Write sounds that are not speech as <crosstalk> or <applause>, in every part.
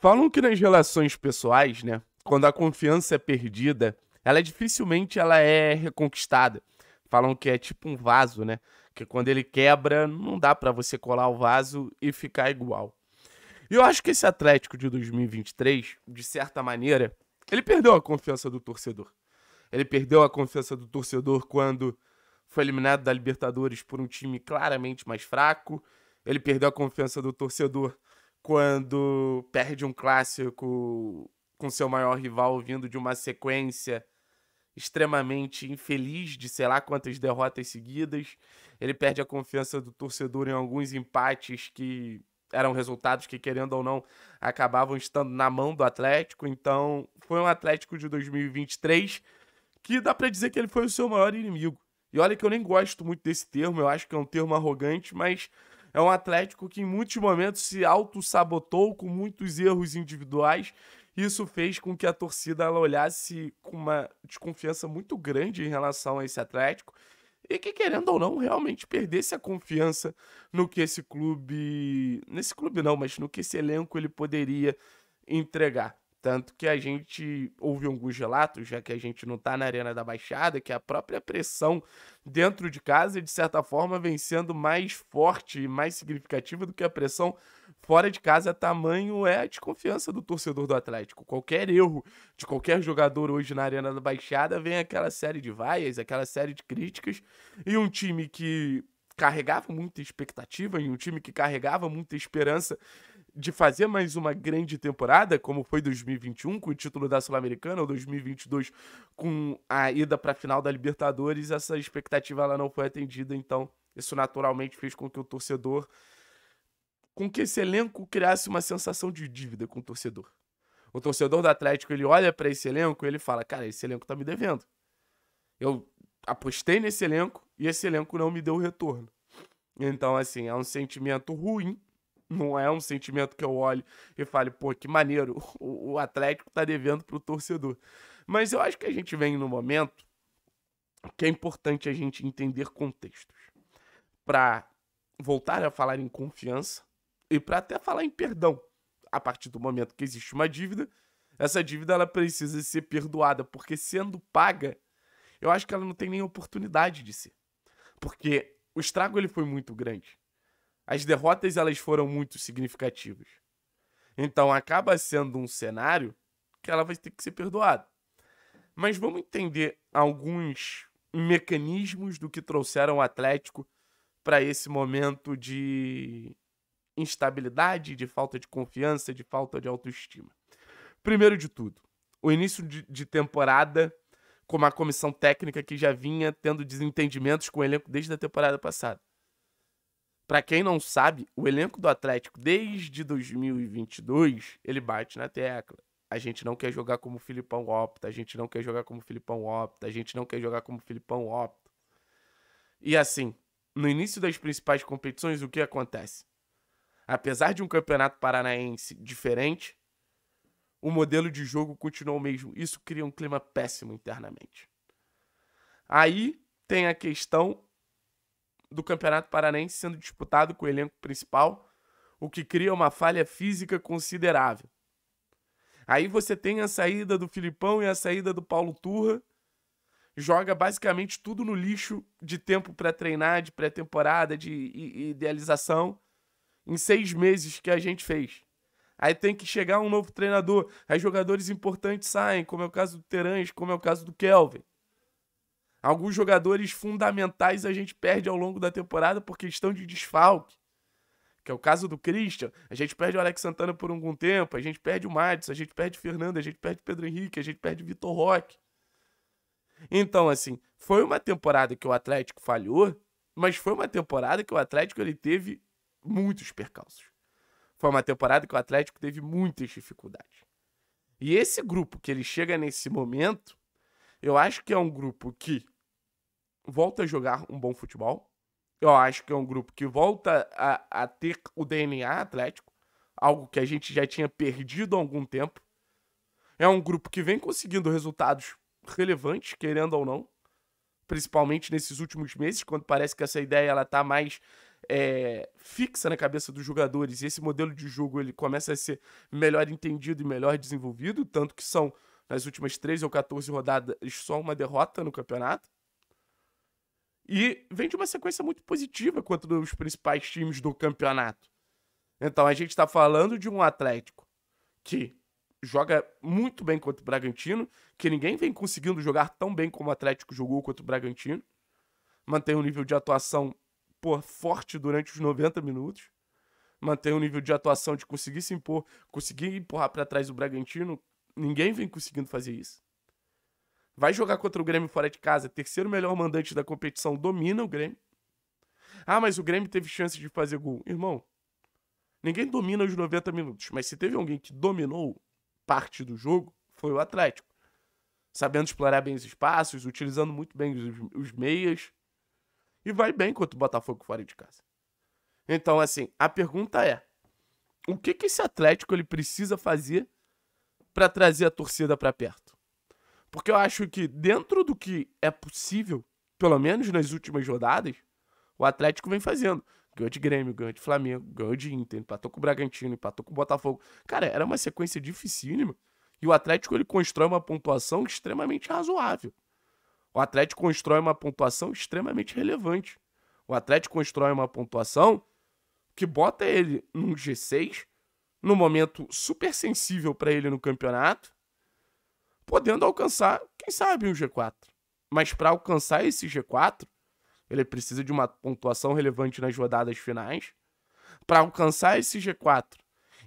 Falam que nas relações pessoais, né, quando a confiança é perdida, ela dificilmente ela é reconquistada. Falam que é tipo um vaso, né? Que quando ele quebra, não dá para você colar o vaso e ficar igual. E eu acho que esse Atlético de 2023, de certa maneira, ele perdeu a confiança do torcedor. Ele perdeu a confiança do torcedor quando foi eliminado da Libertadores por um time claramente mais fraco. Ele perdeu a confiança do torcedor quando perde um clássico com seu maior rival vindo de uma sequência extremamente infeliz de sei lá quantas derrotas seguidas. Ele perde a confiança do torcedor em alguns empates que eram resultados que, querendo ou não, acabavam estando na mão do Atlético. Então, foi um Atlético de 2023 que dá para dizer que ele foi o seu maior inimigo. E olha que eu nem gosto muito desse termo, eu acho que é um termo arrogante, mas é um Atlético que em muitos momentos se auto-sabotou com muitos erros individuais. Isso fez com que a torcida ela olhasse com uma desconfiança muito grande em relação a esse Atlético e que querendo ou não realmente perdesse a confiança no que esse clube, nesse clube não, mas no que esse elenco ele poderia entregar. Tanto que a gente ouve alguns relatos, já que a gente não está na Arena da Baixada, que a própria pressão dentro de casa, é, de certa forma, vem sendo mais forte e mais significativa do que a pressão fora de casa. Tamanho é a desconfiança do torcedor do Atlético. Qualquer erro de qualquer jogador hoje na Arena da Baixada vem aquela série de vaias, aquela série de críticas. E um time que carregava muita expectativa, e um time que carregava muita esperança de fazer mais uma grande temporada, como foi 2021 com o título da Sul-Americana, ou 2022 com a ida para a final da Libertadores, essa expectativa ela não foi atendida, então isso naturalmente fez com que o torcedor com que esse elenco criasse uma sensação de dívida com o torcedor. O torcedor do Atlético, ele olha para esse elenco, ele fala: "Cara, esse elenco tá me devendo. Eu apostei nesse elenco e esse elenco não me deu retorno". Então, assim, é um sentimento ruim não é um sentimento que eu olho e fale, pô, que maneiro, <laughs> o, o Atlético tá devendo pro torcedor. Mas eu acho que a gente vem no momento que é importante a gente entender contextos para voltar a falar em confiança e para até falar em perdão. A partir do momento que existe uma dívida, essa dívida ela precisa ser perdoada, porque sendo paga, eu acho que ela não tem nem oportunidade de ser. Porque o estrago ele foi muito grande as derrotas elas foram muito significativas. Então acaba sendo um cenário que ela vai ter que ser perdoada. Mas vamos entender alguns mecanismos do que trouxeram o Atlético para esse momento de instabilidade, de falta de confiança, de falta de autoestima. Primeiro de tudo, o início de, de temporada com uma comissão técnica que já vinha tendo desentendimentos com o elenco desde a temporada passada. Para quem não sabe, o elenco do Atlético desde 2022, ele bate na tecla. A gente não quer jogar como Filipão opta, a gente não quer jogar como Filipão opta, a gente não quer jogar como Filipão opta. E assim, no início das principais competições, o que acontece? Apesar de um campeonato paranaense diferente, o modelo de jogo continuou o mesmo. Isso cria um clima péssimo internamente. Aí tem a questão do Campeonato Paranense sendo disputado com o elenco principal, o que cria uma falha física considerável. Aí você tem a saída do Filipão e a saída do Paulo Turra, joga basicamente tudo no lixo de tempo para treinar, de pré-temporada, de idealização, em seis meses que a gente fez. Aí tem que chegar um novo treinador, aí jogadores importantes saem, como é o caso do Terãs, como é o caso do Kelvin. Alguns jogadores fundamentais a gente perde ao longo da temporada por questão de desfalque. Que é o caso do Christian. A gente perde o Alex Santana por algum tempo, a gente perde o Matos. a gente perde o Fernando, a gente perde o Pedro Henrique, a gente perde o Vitor Roque. Então, assim, foi uma temporada que o Atlético falhou, mas foi uma temporada que o Atlético ele teve muitos percalços. Foi uma temporada que o Atlético teve muitas dificuldades. E esse grupo que ele chega nesse momento, eu acho que é um grupo que volta a jogar um bom futebol. Eu acho que é um grupo que volta a, a ter o DNA atlético, algo que a gente já tinha perdido há algum tempo. É um grupo que vem conseguindo resultados relevantes, querendo ou não, principalmente nesses últimos meses, quando parece que essa ideia ela tá mais é, fixa na cabeça dos jogadores e esse modelo de jogo ele começa a ser melhor entendido e melhor desenvolvido, tanto que são nas últimas 13 ou 14 rodadas só uma derrota no campeonato. E vem de uma sequência muito positiva contra os principais times do campeonato. Então a gente está falando de um Atlético que joga muito bem contra o Bragantino, que ninguém vem conseguindo jogar tão bem como o Atlético jogou contra o Bragantino. Mantém um nível de atuação por forte durante os 90 minutos. Mantém um nível de atuação de conseguir se impor, conseguir empurrar para trás o Bragantino. Ninguém vem conseguindo fazer isso. Vai jogar contra o Grêmio fora de casa, é terceiro melhor mandante da competição, domina o Grêmio. Ah, mas o Grêmio teve chance de fazer gol. Irmão, ninguém domina os 90 minutos, mas se teve alguém que dominou parte do jogo, foi o Atlético. Sabendo explorar bem os espaços, utilizando muito bem os, os meias. E vai bem contra o Botafogo fora de casa. Então, assim, a pergunta é: o que, que esse Atlético ele precisa fazer para trazer a torcida para perto? Porque eu acho que dentro do que é possível, pelo menos nas últimas rodadas, o Atlético vem fazendo. Ganhou de Grêmio, ganhou de Flamengo, ganhou de Inter, empatou com o Bragantino, empatou com o Botafogo. Cara, era uma sequência dificílima. E o Atlético ele constrói uma pontuação extremamente razoável. O Atlético constrói uma pontuação extremamente relevante. O Atlético constrói uma pontuação que bota ele num G6, num momento super sensível para ele no campeonato, podendo alcançar, quem sabe, um G4. Mas para alcançar esse G4, ele precisa de uma pontuação relevante nas rodadas finais. Para alcançar esse G4,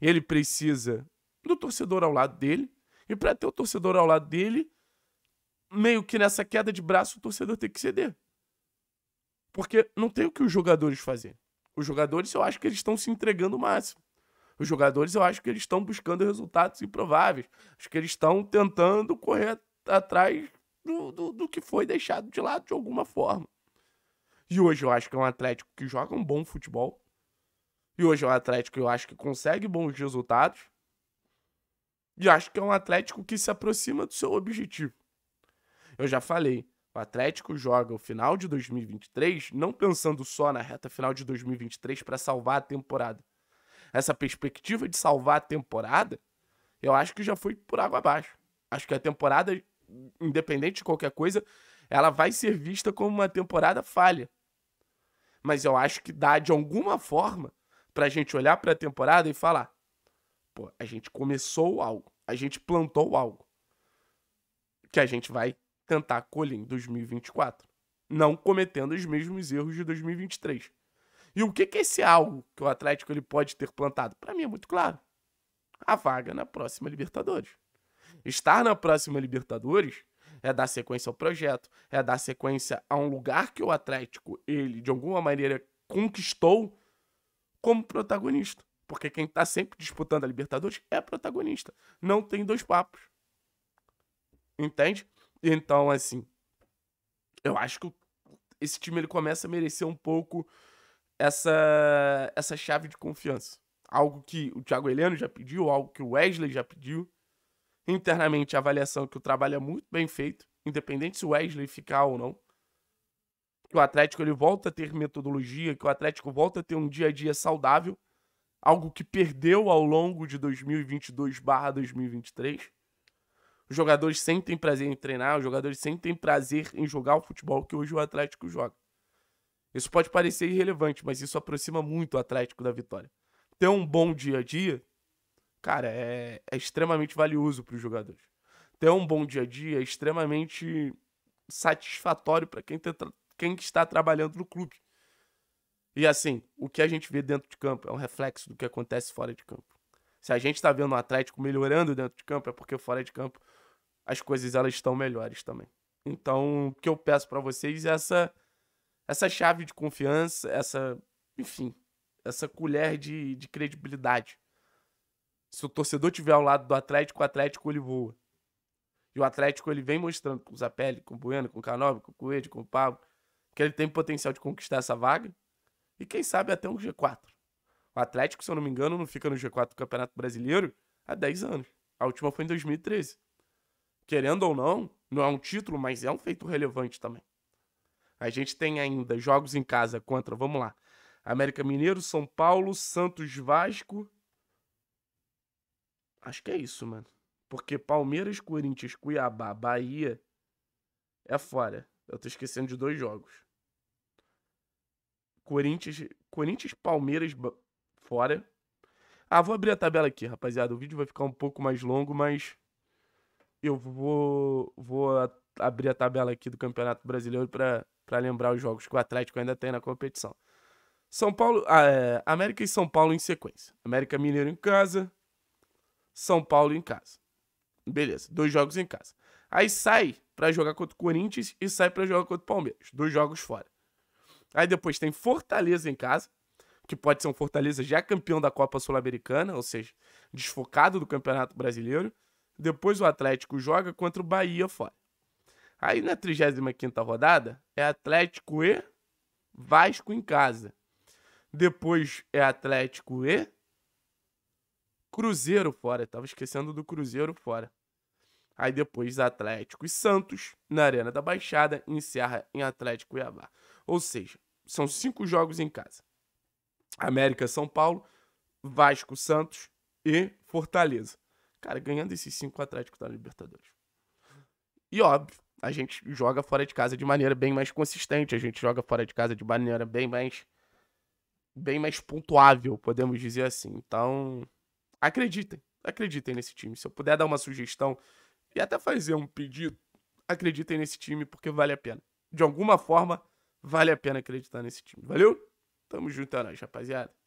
ele precisa do torcedor ao lado dele. E para ter o torcedor ao lado dele, meio que nessa queda de braço, o torcedor tem que ceder. Porque não tem o que os jogadores fazerem. Os jogadores, eu acho que eles estão se entregando o máximo. Os jogadores, eu acho que eles estão buscando resultados improváveis. Acho que eles estão tentando correr atrás do, do, do que foi deixado de lado de alguma forma. E hoje eu acho que é um Atlético que joga um bom futebol. E hoje é um Atlético que eu acho que consegue bons resultados. E acho que é um Atlético que se aproxima do seu objetivo. Eu já falei, o Atlético joga o final de 2023 não pensando só na reta final de 2023 para salvar a temporada, essa perspectiva de salvar a temporada, eu acho que já foi por água abaixo. Acho que a temporada, independente de qualquer coisa, ela vai ser vista como uma temporada falha. Mas eu acho que dá de alguma forma para a gente olhar para a temporada e falar: pô, a gente começou algo, a gente plantou algo que a gente vai tentar colher em 2024, não cometendo os mesmos erros de 2023. E o que, que é esse algo que o Atlético ele pode ter plantado? Para mim é muito claro. A vaga na próxima Libertadores. Estar na próxima Libertadores é dar sequência ao projeto, é dar sequência a um lugar que o Atlético, ele, de alguma maneira, conquistou como protagonista. Porque quem está sempre disputando a Libertadores é protagonista. Não tem dois papos. Entende? Então, assim, eu acho que esse time ele começa a merecer um pouco essa, essa chave de confiança. Algo que o Thiago Heleno já pediu, algo que o Wesley já pediu. Internamente, a avaliação é que o trabalho é muito bem feito, independente se o Wesley ficar ou não. Que o Atlético ele volta a ter metodologia, que o Atlético volta a ter um dia a dia saudável, algo que perdeu ao longo de 2022/2023. Os jogadores sentem prazer em treinar, os jogadores sentem prazer em jogar o futebol que hoje o Atlético joga. Isso pode parecer irrelevante, mas isso aproxima muito o Atlético da vitória. Ter um bom dia a dia, cara, é, é extremamente valioso para os jogadores. Ter um bom dia a dia é extremamente satisfatório para quem, tá quem está trabalhando no clube. E assim, o que a gente vê dentro de campo é um reflexo do que acontece fora de campo. Se a gente está vendo o Atlético melhorando dentro de campo, é porque fora de campo as coisas elas estão melhores também. Então, o que eu peço para vocês é essa essa chave de confiança, essa, enfim, essa colher de, de credibilidade. Se o torcedor tiver ao lado do Atlético, o Atlético ele voa. E o Atlético ele vem mostrando com o Zapelli, com o Bueno, com o Canova, com o Coelho, com o Pablo, que ele tem potencial de conquistar essa vaga. E quem sabe até um G4. O Atlético, se eu não me engano, não fica no G4 do Campeonato Brasileiro há 10 anos. A última foi em 2013. Querendo ou não, não é um título, mas é um feito relevante também. A gente tem ainda jogos em casa contra, vamos lá. América Mineiro, São Paulo, Santos Vasco. Acho que é isso, mano. Porque Palmeiras, Corinthians, Cuiabá, Bahia é fora. Eu tô esquecendo de dois jogos. Corinthians, Corinthians, Palmeiras fora. Ah, vou abrir a tabela aqui, rapaziada. O vídeo vai ficar um pouco mais longo, mas eu vou vou abrir a tabela aqui do Campeonato Brasileiro para para lembrar os jogos que o Atlético ainda tem na competição. São Paulo, ah, é, América e São Paulo em sequência. América Mineiro em casa, São Paulo em casa. Beleza, dois jogos em casa. Aí sai para jogar contra o Corinthians e sai para jogar contra o Palmeiras, dois jogos fora. Aí depois tem Fortaleza em casa, que pode ser um Fortaleza já campeão da Copa Sul-Americana, ou seja, desfocado do Campeonato Brasileiro. Depois o Atlético joga contra o Bahia fora. Aí na 35 rodada é Atlético e Vasco em casa. Depois é Atlético e Cruzeiro fora. Eu tava esquecendo do Cruzeiro fora. Aí depois Atlético e Santos na Arena da Baixada encerra em Atlético e Avar. Ou seja, são cinco jogos em casa. América São Paulo, Vasco Santos e Fortaleza. Cara, ganhando esses cinco, o Atlético tá na Libertadores. E óbvio, a gente joga fora de casa de maneira bem mais consistente, a gente joga fora de casa de maneira bem mais bem mais pontuável, podemos dizer assim. Então, acreditem, acreditem nesse time. Se eu puder dar uma sugestão e até fazer um pedido, acreditem nesse time porque vale a pena. De alguma forma, vale a pena acreditar nesse time. Valeu? Tamo junto é nóis, rapaziada.